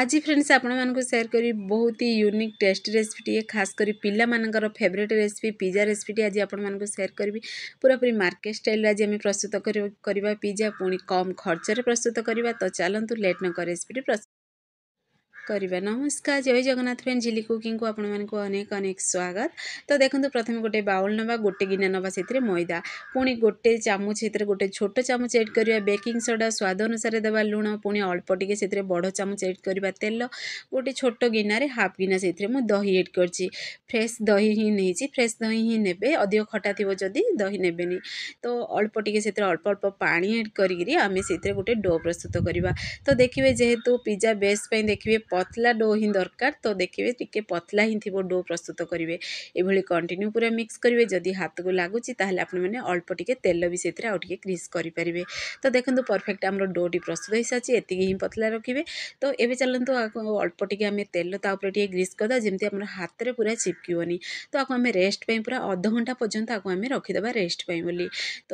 ଆଜି ଫ୍ରେଣ୍ଡସ୍ ଆପଣମାନଙ୍କୁ ସେୟାର କରିବି ବହୁତ ହି ୟୁନିକ୍ ଟେଷ୍ଟି ରେସିପିଟିଏ ଖାସ୍ କରି ପିଲାମାନଙ୍କର ଫେଭରେଟ୍ ରେସିପି ପିଜା ରେସିପିଟି ଆଜି ଆପଣମାନଙ୍କୁ ସେୟାର କରିବି ପୁରାପୁରି ମାର୍କେଟ ଷ୍ଟାଇଲ୍ରେ ଆଜି ଆମେ ପ୍ରସ୍ତୁତ କରିବା ପିଜା ପୁଣି କମ୍ ଖର୍ଚ୍ଚରେ ପ୍ରସ୍ତୁତ କରିବା ତ ଚାଲନ୍ତୁ ଲେଟ୍ ନ କରି ରେସିପିଟି करवा नमस्कार जय जगन्नाथ फ्रेंड झिली कुकिंग को आपण मैं अनेक अनेक स्वागत तो देखते प्रथम गोटे बाउल नवा गोटे गिना ना से मैदा पुणी गोटे चामच से गोटे छोट चामच एड करवा बेकिंग सोडा स्वाद अनुसार देवा लुण पुणी अल्प टिके बड़ चामच एड करवा तेल गोटे छोट गिनारे हाफ गिना से मुझे दही एड कर फ्रेश दही ही नहीं फ्रेश दही ही ने अधिक खटा थी जदि दही ने तो अल्प टिके से अल्प अल्प पा एड करें गोटे डो प्रस्तुत करवा तो देखिए जेहेतु पिजा बेस्ट देखिए ପତଲା ଡୋ ହିଁ ଦରକାର ତ ଦେଖିବେ ଟିକେ ପତଲା ହିଁ ଥିବ ଡୋ ପ୍ରସ୍ତୁତ କରିବେ ଏଭଳି କଣ୍ଟିନ୍ୟୁ ପୁରା ମିକ୍ସ କରିବେ ଯଦି ହାତକୁ ଲାଗୁଛି ତାହେଲେ ଆପଣମାନେ ଅଳ୍ପ ଟିକେ ତେଲ ବି ସେଥିରେ ଆଉ ଟିକେ ଗ୍ରୀସ୍ କରିପାରିବେ ତ ଦେଖନ୍ତୁ ପରଫେକ୍ଟ ଆମର ଡୋଟି ପ୍ରସ୍ତୁତ ହୋଇସାରିଛି ଏତିକି ହିଁ ପତଲା ରଖିବେ ତ ଏବେ ଚାଲନ୍ତୁ ଅଳ୍ପ ଟିକେ ଆମେ ତେଲ ତା ଉପରେ ଟିକେ ଗ୍ରୀସ୍ କରିଦେବା ଯେମିତି ଆମର ହାତରେ ପୁରା ଚିପକିବନି ତ ଆକୁ ଆମେ ରେଷ୍ଟ ପାଇଁ ପୁରା ଅଧଘଣ୍ଟା ପର୍ଯ୍ୟନ୍ତ ଆକୁ ଆମେ ରଖିଦେବା ରେଷ୍ଟ ପାଇଁ ବୋଲି ତ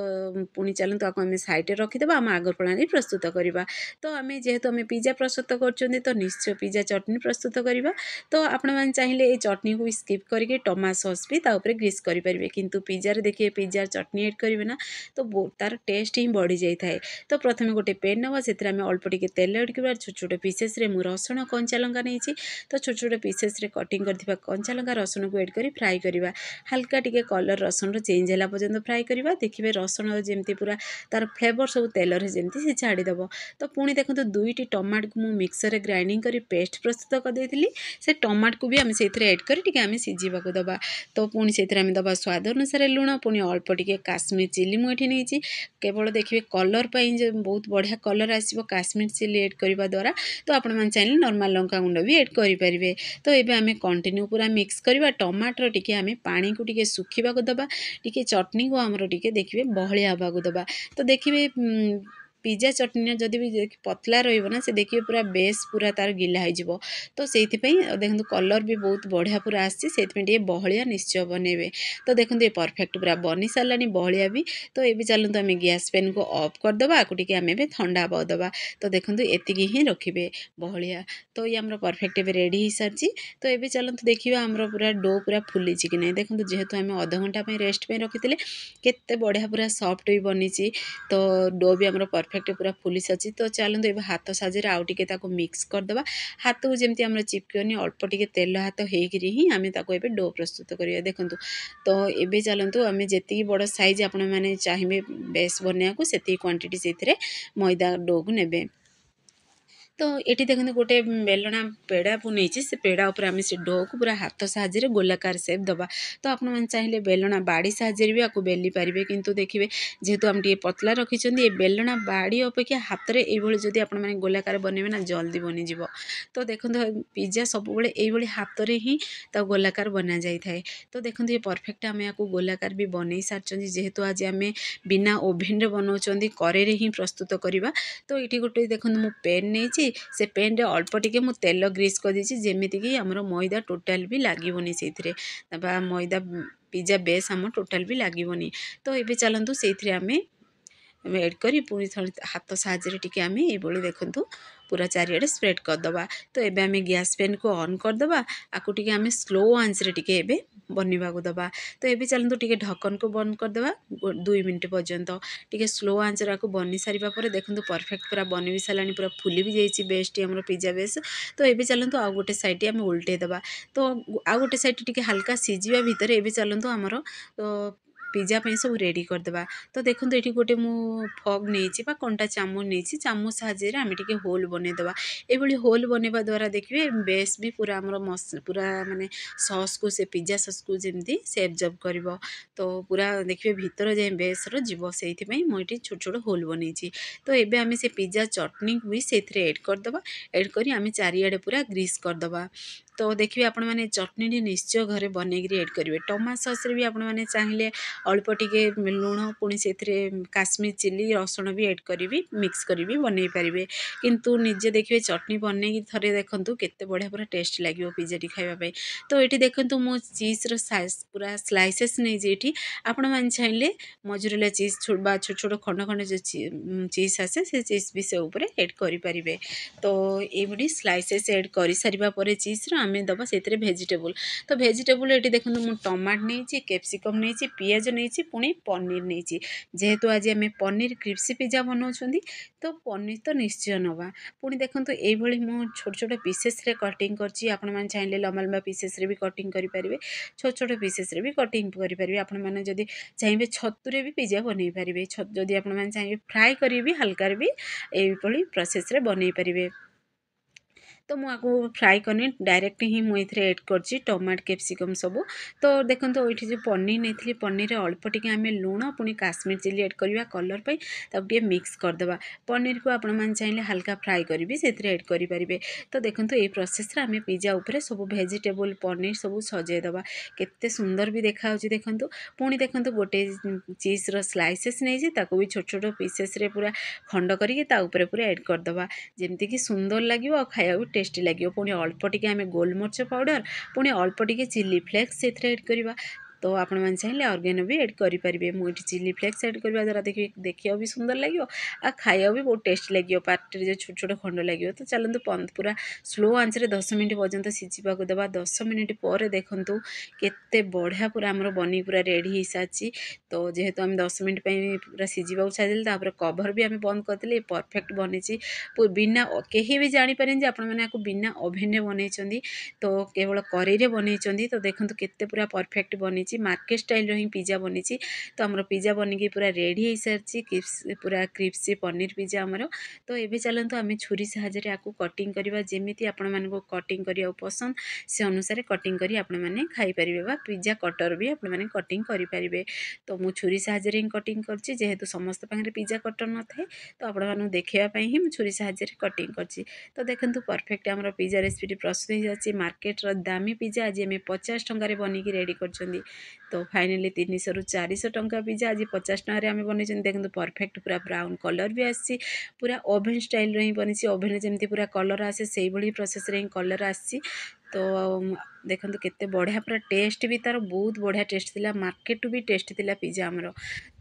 ପୁଣି ଚାଲନ୍ତୁ ଆକୁ ଆମେ ସାଇଡ଼ରେ ରଖିଦେବା ଆମ ଆଗ ପ୍ରଣାଳୀ ପ୍ରସ୍ତୁତ କରିବା ତ ଆମେ ଯେହେତୁ ଆମେ ପିଜା ପ୍ରସ୍ତୁତ କରୁଛନ୍ତି ତ ନିଶ୍ଚୟ पिज्जा चटनी प्रस्तुत करवा तो आपण मैंने चाहिए ये चटनी को स्कीप करके टमा सस् भी ताऊपर ग्रीस करेंगे कितु पिज्जार देखिए पिज्जार चटनी एड करेंगे ना तो तार टेस्ट ही बढ़ी जाए तो प्रथम गोटे पेन ना से आम अल्प टे तेल एड छोट छोटे पीसेस मुझे रसुण कंचा लंका नहीं तो छोट छोटे पीसेस कटिंग करंचा लंका रसुण को एड कर फ्राए करवा हाल्का टी कलर रसुण चेंज है पर्यटन फ्राए करवा देखिए रसुण जमी पूरा तार फ्लेवर सब तेल से छाड़ीदेव तो पुणी देखते दुईट टमाटो को मुझे मिक्सर ग्राइंडिंग कर पेस्ट प्रस्तुत करदेली से टमाटो को भी आम से एड करवा को दबा तो पुणी से आम दबा स्वाद अनुसार लुण पुणी अल्प टिके काश्मीर चिली मुझे नहींवल देखिए कलर पर बहुत बढ़िया कलर आसो काश्मीर चिल्ली एड करवा द्वारा तो आप चाहिए नर्माल लंका गुंड भी एड करें तो ये आम कंटिन्यू पूरा मिक्स कर टमाटर टी आम पा को शुखा दबा टे चटनी को आम टे देखिए बहली हाबाक दबा तो देखिए ପିଜା ଚଟଣିଟା ଯଦି ବି ପତଳା ରହିବ ନା ସେ ଦେଖିବେ ପୁରା ବେସ୍ ପୁରା ତା'ର ଗିଲା ହେଇଯିବ ତ ସେଇଥିପାଇଁ ଦେଖନ୍ତୁ କଲର୍ ବି ବହୁତ ବଢ଼ିଆ ପୁରା ଆସିଛି ସେଇଥିପାଇଁ ଟିକେ ବହଳିଆ ନିଶ୍ଚୟ ବନେଇବେ ତ ଦେଖନ୍ତୁ ଏ ପରଫେକ୍ଟ ପୁରା ବନି ସାରିଲାଣି ବହଳିଆ ବି ତ ଏବେ ଚାଲନ୍ତୁ ଆମେ ଗ୍ୟାସ୍ ପେନ୍କୁ ଅଫ୍ କରିଦେବା ଆକୁ ଟିକେ ଆମେ ଏବେ ଥଣ୍ଡା ହେବାକୁ ଦେବା ତ ଦେଖନ୍ତୁ ଏତିକି ହିଁ ରଖିବେ ବହଳିଆ ତ ଇଏ ଆମର ପରଫେକ୍ଟ ଏବେ ରେଡ଼ି ହେଇସାରିଛି ତ ଏବେ ଚାଲନ୍ତୁ ଦେଖିବା ଆମର ପୁରା ଡୋ ପୁରା ଫୁଲିଛି କି ନାହିଁ ଦେଖନ୍ତୁ ଯେହେତୁ ଆମେ ଅଧଘଣ୍ଟା ପାଇଁ ରେଷ୍ଟ ପାଇଁ ରଖିଥିଲେ କେତେ ବଢ଼ିଆ ପୁରା ସଫ୍ଟ ବି ବନିଛି ତ ଡୋ ବି ଆମର ପରଫେକ୍ଟ ପରଫେକ୍ଟ ପୁରା ଫୁଲିସ୍ ଅଛି ତ ଚାଲନ୍ତୁ ଏବେ ହାତ ସାହାଯ୍ୟରେ ଆଉ ଟିକେ ତାକୁ ମିକ୍ସ କରିଦେବା ହାତକୁ ଯେମିତି ଆମର ଚିପକିବନି ଅଳ୍ପ ଟିକେ ତେଲ ହାତ ହେଇକିରି ହିଁ ଆମେ ତାକୁ ଏବେ ଡୋ ପ୍ରସ୍ତୁତ କରିବା ଦେଖନ୍ତୁ ତ ଏବେ ଚାଲନ୍ତୁ ଆମେ ଯେତିକି ବଡ଼ ସାଇଜ୍ ଆପଣମାନେ ଚାହିଁବେ ବେସ୍ ବନେଇବାକୁ ସେତିକି କ୍ୱାଣ୍ଟିଟି ସେଇଥିରେ ମଇଦା ଡୋକୁ ନେବେ ତ ଏଠି ଦେଖନ୍ତୁ ଗୋଟେ ବେଲଣା ପେଡ଼ାକୁ ବନେଇଛି ସେ ପେଡ଼ା ଉପରେ ଆମେ ସେ ଡୋକୁ ପୁରା ହାତ ସାହାଯ୍ୟରେ ଗୋଲାକାର ସେପ୍ ଦେବା ତ ଆପଣମାନେ ଚାହିଁଲେ ବେଲଣା ବାଡ଼ି ସାହାଯ୍ୟରେ ବି ଆକୁ ବେଲି ପାରିବେ କିନ୍ତୁ ଦେଖିବେ ଯେହେତୁ ଆମେ ଟିକେ ପତଳା ରଖିଛନ୍ତି ଏ ବେଲଣା ବାଡ଼ି ଅପେକ୍ଷା ହାତରେ ଏଇଭଳି ଯଦି ଆପଣମାନେ ଗୋଲାକାର ବନେଇବେ ନା ଜଲ୍ଦି ବନିଯିବ ତ ଦେଖନ୍ତୁ ପିଜ୍ଜା ସବୁବେଳେ ଏଇଭଳି ହାତରେ ହିଁ ତାକୁ ଗୋଲାକାର ବନାଯାଇଥାଏ ତ ଦେଖନ୍ତୁ ଏ ପରଫେକ୍ଟ ଆମେ ଆକୁ ଗୋଲାକାର ବି ବନେଇ ସାରିଛନ୍ତି ଯେହେତୁ ଆଜି ଆମେ ବିନା ଓଭେନ୍ରେ ବନାଉଛନ୍ତି କରେରେ ହିଁ ପ୍ରସ୍ତୁତ କରିବା ତ ଏଇଠି ଗୋଟେ ଦେଖନ୍ତୁ ମୁଁ ପେନ୍ ନେଇଛି ସେ ପ୍ୟାନ୍ରେ ଅଳ୍ପ ଟିକେ ମୁଁ ତେଲ ଗ୍ରୀସ୍ କରିଦେଇଛି ଯେମିତିକି ଆମର ମଇଦା ଟୋଟାଲ୍ ବି ଲାଗିବନି ସେଇଥିରେ ବା ମଇଦା ପିଜା ବେସ୍ ଆମ ଟୋଟାଲ୍ ବି ଲାଗିବନି ତ ଏବେ ଚାଲନ୍ତୁ ସେଇଥିରେ ଆମେ ଏଡ଼୍ କରି ପୁଣି ଥରେ ହାତ ସାହାଯ୍ୟରେ ଟିକେ ଆମେ ଏଇଭଳି ଦେଖନ୍ତୁ पूरा चार स्प्रेड करदेबा तो ये आम गैस पेन को अन् करदे आपको टी आम स्लो आंसर टेबे बनवा को दबा तो ये चलते टी ढकन को बंद करदे दुई मिनट पर्यटन टी स्लो आंसर आपको बनी सारे देखते परफेक्ट पूरा बन भी सारा पूरा फुल भी जाइए बेस्ट आम पिज्जा बेस तो ये चलते आउ गोटे सैड उल्टे दबा तो आउ गोटे सैड टे हाल्का सीझा भितर एवं चलत आमर ପିଜା ପାଇଁ ସବୁ ରେଡ଼ି କରିଦେବା ତ ଦେଖନ୍ତୁ ଏଠି ଗୋଟେ ମୁଁ ଫଗ୍ ନେଇଛି ବା କଣ୍ଟା ଚାମଚ ନେଇଛି ଚାମଚ ସାହାଯ୍ୟରେ ଆମେ ଟିକେ ହୋଲ୍ ବନେଇଦେବା ଏଭଳି ହୋଲ୍ ବନେଇବା ଦ୍ୱାରା ଦେଖିବେ ବେସ୍ ବି ପୁରା ଆମର ପୁରା ମାନେ ସସ୍କୁ ସେ ପିଜା ସସ୍କୁ ଯେମିତି ସେ ଆବଜର୍ଭ କରିବ ତ ପୁରା ଦେଖିବେ ଭିତର ଯାଏଁ ବେସ୍ର ଯିବ ସେଇଥିପାଇଁ ମୁଁ ଏଠି ଛୋଟ ଛୋଟ ହୋଲ୍ ବନେଇଛି ତ ଏବେ ଆମେ ସେ ପିଜା ଚଟନିକୁ ବି ସେଇଥିରେ ଏଡ଼୍ କରିଦେବା ଏଡ଼୍ କରି ଆମେ ଚାରିଆଡ଼େ ପୁରା ଗ୍ରୀସ୍ କରିଦେବା ତ ଦେଖିବେ ଆପଣମାନେ ଚଟଣିଟି ନିଶ୍ଚୟ ଘରେ ବନେଇକିରି ଏଡ଼୍ କରିବେ ଟମାଟୋ ସସ୍ରେ ବି ଆପଣମାନେ ଚାହିଁଲେ ଅଳ୍ପ ଟିକେ ଲୁଣ ପୁଣି ସେଥିରେ କାଶ୍ମୀର ଚିଲ୍ଲି ରସୁଣ ବି ଏଡ଼୍ କରିବି ମିକ୍ସ କରିବି ବନେଇ ପାରିବେ କିନ୍ତୁ ନିଜେ ଦେଖିବେ ଚଟଣି ବନେଇକି ଥରେ ଦେଖନ୍ତୁ କେତେ ବଢ଼ିଆ ପୁରା ଟେଷ୍ଟ ଲାଗିବ ପିଜାଟି ଖାଇବା ପାଇଁ ତ ଏଠି ଦେଖନ୍ତୁ ମୁଁ ଚିଜ୍ର ପୁରା ସ୍ଲାଇସେସ୍ ନେଇଛି ଏଠି ଆପଣମାନେ ଚାହିଁଲେ ମଜୁରିଲା ଚିଜ୍ ବା ଛୋଟ ଛୋଟ ଖଣ୍ଡ ଖଣ୍ଡ ଯେଉଁ ଚିଜ୍ ଆସେ ସେ ଚିଜ୍ ବି ସେ ଉପରେ ଏଡ଼୍ କରିପାରିବେ ତ ଏଇଭଳି ସ୍ଲାଇସେସ୍ ଏଡ଼୍ କରିସାରିବା ପରେ ଚିଜ୍ର ଆମେ ଦେବା ସେଥିରେ ଭେଜିଟେବୁଲ୍ ତ ଭେଜିଟେବୁଲ୍ ଏଠି ଦେଖନ୍ତୁ ମୁଁ ଟମାଟୋ ନେଇଛି କ୍ୟାପ୍ସିକମ୍ ନେଇଛି ପିଆଜ ନେଇଛି ପୁଣି ପନିର୍ ନେଇଛି ଯେହେତୁ ଆଜି ଆମେ ପନିର୍ କ୍ରିପ୍ସି ପିଜା ବନାଉଛନ୍ତି ତ ପନିର୍ ତ ନିଶ୍ଚୟ ନେବା ପୁଣି ଦେଖନ୍ତୁ ଏଇଭଳି ମୁଁ ଛୋଟ ଛୋଟ ପିସେସ୍ରେ କଟିଂ କରିଛି ଆପଣମାନେ ଚାହିଁଲେ ଲମ୍ବା ଲମ୍ବା ପିସେସ୍ରେ ବି କଟିଂ କରିପାରିବେ ଛୋଟ ଛୋଟ ପିସେସ୍ରେ ବି କଟିଂ କରିପାରିବେ ଆପଣମାନେ ଯଦି ଚାହିଁବେ ଛତୁରେ ବି ପିଜା ବନେଇ ପାରିବେ ଯଦି ଆପଣମାନେ ଚାହିଁବେ ଫ୍ରାଏ କରିବି ହାଲକାରେ ବି ଏଇଭଳି ପ୍ରୋସେସ୍ରେ ବନେଇ ପାରିବେ ତ ମୁଁ ଆକୁ ଫ୍ରାଏ କରିନି ଡାଇରେକ୍ଟ ହିଁ ମୁଁ ଏଥିରେ ଏଡ଼୍ କରିଛି ଟମାଟୋ କ୍ୟାପ୍ସିକମ୍ ସବୁ ତ ଦେଖନ୍ତୁ ଏଇଠି ଯେଉଁ ପନିର ନେଇଥିଲି ପନିରରେ ଅଳ୍ପ ଟିକେ ଆମେ ଲୁଣ ପୁଣି କାଶ୍ମୀର ଚିଲି ଏଡ଼୍ କରିବା କଲର୍ ପାଇଁ ତାକୁ ଟିକେ ମିକ୍ସ କରିଦେବା ପନିରକୁ ଆପଣମାନେ ଚାହିଁଲେ ହାଲକା ଫ୍ରାଏ କରିବି ସେଥିରେ ଏଡ଼୍ କରିପାରିବେ ତ ଦେଖନ୍ତୁ ଏଇ ପ୍ରୋସେସ୍ରେ ଆମେ ପିଜା ଉପରେ ସବୁ ଭେଜିଟେବୁଲ୍ ପନିର ସବୁ ସଜାଇ ଦେବା କେତେ ସୁନ୍ଦର ବି ଦେଖାହେଉଛି ଦେଖନ୍ତୁ ପୁଣି ଦେଖନ୍ତୁ ଗୋଟେ ଚିଜ୍ର ସ୍ଲାଇସେସ୍ ନେଇଛି ତାକୁ ବି ଛୋଟ ଛୋଟ ପିସେସ୍ରେ ପୁରା ଖଣ୍ଡ କରିକି ତା ଉପରେ ପୁରା ଏଡ଼୍ କରିଦେବା ଯେମିତିକି ସୁନ୍ଦର ଲାଗିବ ଆଉ ଖାଇବାକୁ ଟେଷ୍ଟି ଲାଗିବ ପୁଣି ଅଳ୍ପ ଟିକେ ଆମେ ଗୋଲମରିଚ ପାଉଡ଼ର ପୁଣି ଅଳ୍ପ ଟିକେ ଚିଲି ଫ୍ଲେକ୍ସ ସେଥିରେ ଏଡ଼୍ କରିବା তো ଆପଣମାନେ ଚାହିଁଲେ ଅର୍ଗାନୋ ବି ଏଡ଼୍ କରିପାରିବେ ମୁଁ ଏଠି ଚିଲି ଫ୍ଲେକ୍ସ ଏଡ଼୍ କରିବା ଦ୍ୱାରା ଦେଖି ଦେଖିବାକୁ ବି ସୁନ୍ଦର ଲାଗିବ ଆଉ ଖାଇବାକୁ ବି ବହୁତ ଟେଷ୍ଟ ଲାଗିବ ପାଟିରେ ଯେଉଁ ଛୋଟ ଛୋଟ ଖଣ୍ଡ ଲାଗିବ ତ ଚାଲନ୍ତୁ ପୁରା ସ୍ଲୋ ଆଞ୍ଚରେ ଦଶ ମିନିଟ୍ ପର୍ଯ୍ୟନ୍ତ ସିଝିବାକୁ ଦେବା ଦଶ ମିନିଟ୍ ପରେ ଦେଖନ୍ତୁ କେତେ ବଢ଼ିଆ ପୁରା ଆମର ବନି ପୁରା ରେଡ଼ି ହେଇସାରିଛି ତ ଯେହେତୁ ଆମେ ଦଶ ମିନିଟ୍ ପାଇଁ ପୁରା ସିଝିବାକୁ ଛାଡ଼ିଦେଲେ ତାପରେ କଭର୍ ବି ଆମେ ବନ୍ଦ କରିଦେଲେ ପରଫେକ୍ଟ ବନିଛି ବିନା କେହି ବି ଜାଣିପାରେନି ଯେ ଆପଣମାନେ ଆକୁ ବିନା ଓଭେନ୍ରେ ବନେଇଛନ୍ତି ତ କେବଳ କରେଇରେ ବନେଇଛନ୍ତି ତ ଦେଖନ୍ତୁ କେତେ ପୁରା ପରଫେକ୍ଟ ବନିଛି ବନେଇଛି ମାର୍କେଟ ଷ୍ଟାଇଲ୍ର ହିଁ ପିଜା ବନେଇଛି ତ ଆମର ପିଜା ବନେଇକି ପୁରା ରେଡ଼ି ହୋଇସାରିଛି କ୍ରିପ୍ସ ପୁରା କ୍ରିପ୍ସି ପନିର ପିଜା ଆମର ତ ଏବେ ଚାଲନ୍ତୁ ଆମେ ଛୁରୀ ସାହାଯ୍ୟରେ ଆକୁ କଟିଂ କରିବା ଯେମିତି ଆପଣମାନଙ୍କୁ କଟିଂ କରିବାକୁ ପସନ୍ଦ ସେ ଅନୁସାରେ କଟିଂ କରି ଆପଣମାନେ ଖାଇପାରିବେ ବା ପିଜା କଟର ବି ଆପଣମାନେ କଟିଂ କରିପାରିବେ ତ ମୁଁ ଛୁରୀ ସାହାଯ୍ୟରେ ହିଁ କଟିଂ କରିଛି ଯେହେତୁ ସମସ୍ତ ପାଖରେ ପିଜା କଟର ନଥାଏ ତ ଆପଣମାନଙ୍କୁ ଦେଖାଇବା ପାଇଁ ହିଁ ମୁଁ ଛୁରୀ ସାହାଯ୍ୟରେ କଟିଂ କରିଛି ତ ଦେଖନ୍ତୁ ପରଫେକ୍ଟ ଆମର ପିଜା ରେସିପିଟି ପ୍ରସ୍ତୁତ ହୋଇସାରିଛି ମାର୍କେଟର ଦାମୀ ପିଜା ଆଜି ଆମେ ପଚାଶ ଟଙ୍କାରେ ବନେଇକି ରେଡ଼ି କରିଛନ୍ତି তো ଫାଇନାଲି ତିନିଶହରୁ ଚାରିଶହ ଟଙ୍କା ପିଜା ଆଜି ପଚାଶ ଟଙ୍କାରେ ଆମେ ବନେଇଛନ୍ତି ଦେଖନ୍ତୁ ପରଫେକ୍ଟ ପୁରା ବ୍ରାଉନ୍ କଲର୍ ବି ଆସିଛି ପୁରା ଓଭେନ୍ ଷ୍ଟାଇଲ୍ରେ ହିଁ ବନିଛି ଓଭେନ୍ରେ ଯେମିତି ପୁରା କଲର୍ ଆସେ ସେଇଭଳି ପ୍ରୋସେସ୍ରେ ହିଁ କଲର୍ ଆସିଛି তো ଦେଖନ୍ତୁ କେତେ ବଢ଼ିଆ ପୁରା ଟେଷ୍ଟ ବି ତା'ର ବହୁତ ବଢ଼ିଆ ଟେଷ୍ଟ ଥିଲା ମାର୍କେଟରୁ ବି ଟେଷ୍ଟ ଥିଲା ପିଜା ଆମର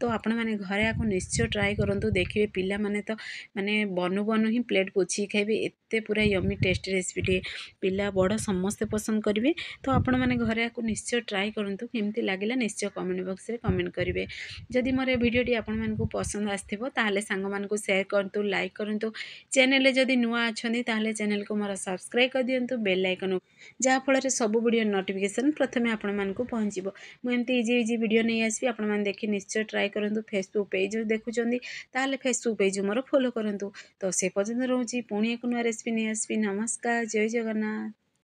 ତ ଆପଣମାନେ ଘରେ ଆକୁ ନିଶ୍ଚୟ ଟ୍ରାଏ କରନ୍ତୁ ଦେଖିବେ ପିଲାମାନେ ତ ମାନେ ବନୁ ବନୁ ହିଁ ପ୍ଲେଟ୍ ପୋଛିକି ଖାଇବେ ଏତେ ପୁରା ୟମି ଟେଷ୍ଟ ରେସିପିଟିଏ ପିଲା ବଡ଼ ସମସ୍ତେ ପସନ୍ଦ କରିବେ ତ ଆପଣମାନେ ଘରେ ଆକୁ ନିଶ୍ଚୟ ଟ୍ରାଏ କରନ୍ତୁ କେମିତି ଲାଗିଲା ନିଶ୍ଚୟ କମେଣ୍ଟ ବକ୍ସରେ କମେଣ୍ଟ କରିବେ ଯଦି ମୋର ଏ ଭିଡ଼ିଓଟି ଆପଣମାନଙ୍କୁ ପସନ୍ଦ ଆସିଥିବ ତାହେଲେ ସାଙ୍ଗମାନଙ୍କୁ ସେୟାର କରନ୍ତୁ ଲାଇକ୍ କରନ୍ତୁ ଚ୍ୟାନେଲରେ ଯଦି ନୂଆ ଅଛନ୍ତି ତାହେଲେ ଚ୍ୟାନେଲକୁ ମୋର ସବସ୍କ୍ରାଇବ୍ କରିଦିଅନ୍ତୁ ବେଲ୍ ଆଇକନ୍ ଯାହାଫଳରେ ସବୁ ଭିଡ଼ିଓ ନୋଟିଫିକେସନ୍ ପ୍ରଥମେ ଆପଣମାନଙ୍କୁ ପହଞ୍ଚିବ ମୁଁ ଏମିତି ଇଜି ଇଜି ଭିଡ଼ିଓ ନେଇ ଆସିବି ଆପଣମାନେ ଦେଖି ନିଶ୍ଚୟ ଟ୍ରାଏ କରନ୍ତୁ ଫେସବୁକ୍ ପେଜ୍ ଦେଖୁଛନ୍ତି ତାହେଲେ ଫେସବୁକ୍ ପେଜ୍ ମୋର ଫଲୋ କରନ୍ତୁ ତ ସେ ପର୍ଯ୍ୟନ୍ତ ରହୁଛି ପୁଣି ଏକ ନୂଆ ରେସିପି ନେଇ ଆସିବି ନମସ୍କାର ଜୟ ଜଗନ୍ନାଥ